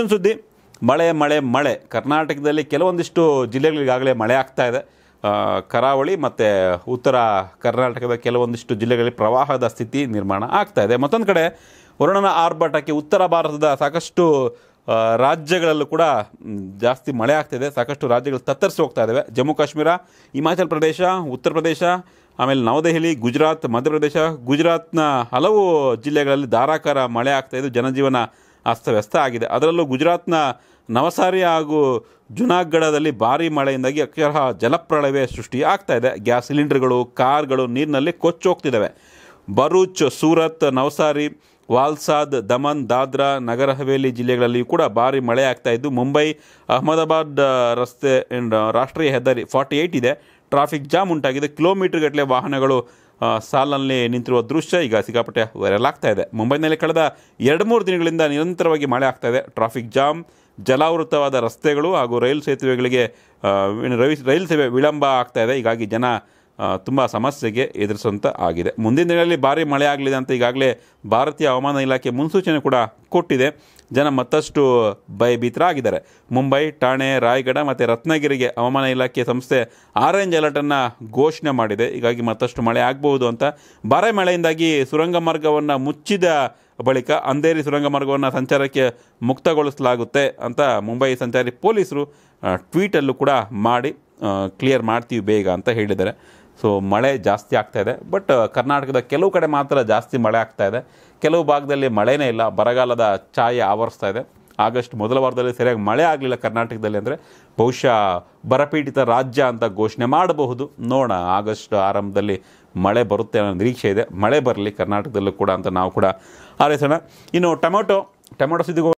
ಮತ್ತೊಂದು ಸುದ್ದಿ ಮಳೆ ಮಳೆ ಮಳೆ ಕರ್ನಾಟಕದಲ್ಲಿ ಕೆಲವೊಂದಿಷ್ಟು ಜಿಲ್ಲೆಗಳಿಗಾಗಲೇ ಮಳೆ ಆಗ್ತಾ ಇದೆ ಕರಾವಳಿ ಮತ್ತು ಉತ್ತರ ಕರ್ನಾಟಕದ ಕೆಲವೊಂದಿಷ್ಟು ಜಿಲ್ಲೆಗಳಲ್ಲಿ ಪ್ರವಾಹದ ಸ್ಥಿತಿ ನಿರ್ಮಾಣ ಆಗ್ತಾ ಇದೆ ಮತ್ತೊಂದು ಕಡೆ ವರುಣನ ಆರ್ಭಟಕ್ಕೆ ಉತ್ತರ ಭಾರತದ ಸಾಕಷ್ಟು ರಾಜ್ಯಗಳಲ್ಲೂ ಕೂಡ ಜಾಸ್ತಿ ಮಳೆ ಇದೆ ಸಾಕಷ್ಟು ರಾಜ್ಯಗಳು ತತ್ತರಿಸಿ ಹೋಗ್ತಾ ಇದ್ದಾವೆ ಜಮ್ಮು ಕಾಶ್ಮೀರ ಹಿಮಾಚಲ ಪ್ರದೇಶ ಉತ್ತರ ಪ್ರದೇಶ ಆಮೇಲೆ ನವದೆಹಲಿ ಗುಜರಾತ್ ಮಧ್ಯಪ್ರದೇಶ ಗುಜರಾತ್ನ ಹಲವು ಜಿಲ್ಲೆಗಳಲ್ಲಿ ಧಾರಾಕಾರ ಮಳೆ ಆಗ್ತಾಯಿದ್ದು ಜನಜೀವನ ಅಸ್ತವ್ಯಸ್ತ ಆಗಿದೆ ಅದರಲ್ಲೂ ಗುಜರಾತ್ನ ನವಸಾರಿ ಹಾಗೂ ಜುನಾಗಢದಲ್ಲಿ ಭಾರೀ ಮಳೆಯಿಂದಾಗಿ ಅಕ್ಷರಹ ಸೃಷ್ಟಿ ಆಗ್ತಾ ಇದೆ ಗ್ಯಾಸ್ ಸಿಲಿಂಡರ್ಗಳು ಕಾರ್ಗಳು ನೀರಿನಲ್ಲಿ ಕೊಚ್ಚೋಗ್ತಿದ್ದಾವೆ ಭರೂಚ್ ಸೂರತ್ ನವಸಾರಿ ವಾಲ್ಸಾದ್ ದಮನ್ ದಾದ್ರಾ ನಗರ ಹವೇಲಿ ಜಿಲ್ಲೆಗಳಲ್ಲಿಯೂ ಕೂಡ ಭಾರೀ ಮಳೆ ಆಗ್ತಾ ಇದ್ದು ಮುಂಬೈ ಅಹಮದಾಬಾದ್ ರಸ್ತೆ ರಾಷ್ಟ್ರೀಯ ಹೆದ್ದಾರಿ ಫಾರ್ಟಿ ಏಯ್ಟ್ ಇದೆ ಟ್ರಾಫಿಕ್ ಜಾಮ್ ಉಂಟಾಗಿದೆ ಕಿಲೋಮೀಟರ್ ಗಟ್ಟಲೆ ವಾಹನಗಳು ಸಾಲಲ್ಲಿ ನಿಂತಿರುವ ದೃಶ್ಯ ಈಗ ಸಿಕ್ಕಾಪಟ್ಟೆ ವೈರಲ್ ಆಗ್ತಾ ಇದೆ ಮುಂಬೈನಲ್ಲಿ ಕಳೆದ ಎರಡು ಮೂರು ದಿನಗಳಿಂದ ನಿರಂತರವಾಗಿ ಮಳೆ ಆಗ್ತಾ ಇದೆ ಟ್ರಾಫಿಕ್ ಜಾಮ್ ಜಲಾವೃತವಾದ ರಸ್ತೆಗಳು ಹಾಗೂ ರೈಲು ಸೇತುವೆಗಳಿಗೆ ರೈಲ್ ರೈಲು ಸೇವೆ ವಿಳಂಬ ಆಗ್ತಾ ಇದೆ ಹೀಗಾಗಿ ಜನ ತುಂಬ ಸಮಸ್ಯೆಗೆ ಎದುರಿಸುವಂಥ ಆಗಿದೆ ಮುಂದಿನ ದಿನಗಳಲ್ಲಿ ಭಾರೀ ಮಳೆ ಆಗಲಿದೆ ಅಂತ ಈಗಾಗಲೇ ಭಾರತೀಯ ಹವಾಮಾನ ಇಲಾಖೆ ಮುನ್ಸೂಚನೆ ಕೂಡ ಕೊಟ್ಟಿದೆ ಜನ ಮತ್ತಷ್ಟು ಭಯಭೀತರಾಗಿದ್ದಾರೆ ಮುಂಬೈ ಠಾಣೆ ರಾಯಗಢ ಮತ್ತು ರತ್ನಗಿರಿಗೆ ಹವಾಮಾನ ಇಲಾಖೆ ಸಂಸ್ಥೆ ಆರೆಂಜ್ ಅಲರ್ಟನ್ನು ಘೋಷಣೆ ಮಾಡಿದೆ ಹೀಗಾಗಿ ಮತ್ತಷ್ಟು ಮಳೆ ಆಗಬಹುದು ಅಂತ ಭಾರಿ ಮಳೆಯಿಂದಾಗಿ ಸುರಂಗ ಮಾರ್ಗವನ್ನು ಮುಚ್ಚಿದ ಬಳಿಕ ಅಂಧೇರಿ ಸುರಂಗ ಮಾರ್ಗವನ್ನು ಸಂಚಾರಕ್ಕೆ ಮುಕ್ತಗೊಳಿಸಲಾಗುತ್ತೆ ಅಂತ ಮುಂಬೈ ಸಂಚಾರಿ ಪೊಲೀಸರು ಟ್ವೀಟಲ್ಲೂ ಕೂಡ ಮಾಡಿ ಕ್ಲಿಯರ್ ಮಾಡ್ತೀವಿ ಬೇಗ ಅಂತ ಹೇಳಿದ್ದಾರೆ ಸೊ ಮಳೆ ಜಾಸ್ತಿ ಆಗ್ತಾ ಇದೆ ಬಟ್ uh, ಕರ್ನಾಟಕದ ಕೆಲವು ಕಡೆ ಮಾತ್ರ ಜಾಸ್ತಿ ಮಳೆ ಆಗ್ತಾ ಇದೆ ಕೆಲವು ಭಾಗದಲ್ಲಿ ಮಳೆನೇ ಇಲ್ಲ ಬರಗಾಲದ ಛಾಯೆ ಆವರಿಸ್ತಾ ಇದೆ ಆಗಸ್ಟ್ ಮೊದಲ ವಾರದಲ್ಲಿ ಸರಿಯಾಗಿ ಮಳೆ ಆಗಲಿಲ್ಲ ಕರ್ನಾಟಕದಲ್ಲಿ ಅಂದರೆ ಬಹುಶಃ ಬರಪೀಡಿತ ರಾಜ್ಯ ಅಂತ ಘೋಷಣೆ ಮಾಡಬಹುದು ನೋಡೋಣ ಆಗಸ್ಟ್ ಆರಂಭದಲ್ಲಿ ಮಳೆ ಬರುತ್ತೆ ಅನ್ನೋ ನಿರೀಕ್ಷೆ ಇದೆ ಮಳೆ ಬರಲಿ ಕರ್ನಾಟಕದಲ್ಲೂ ಕೂಡ ಅಂತ ನಾವು ಕೂಡ ಆರೈಸೋಣ ಇನ್ನು ಟೊಮೊಟೊ ಟೊಮೊಟೊ ಸುದ್ದಿಗೂ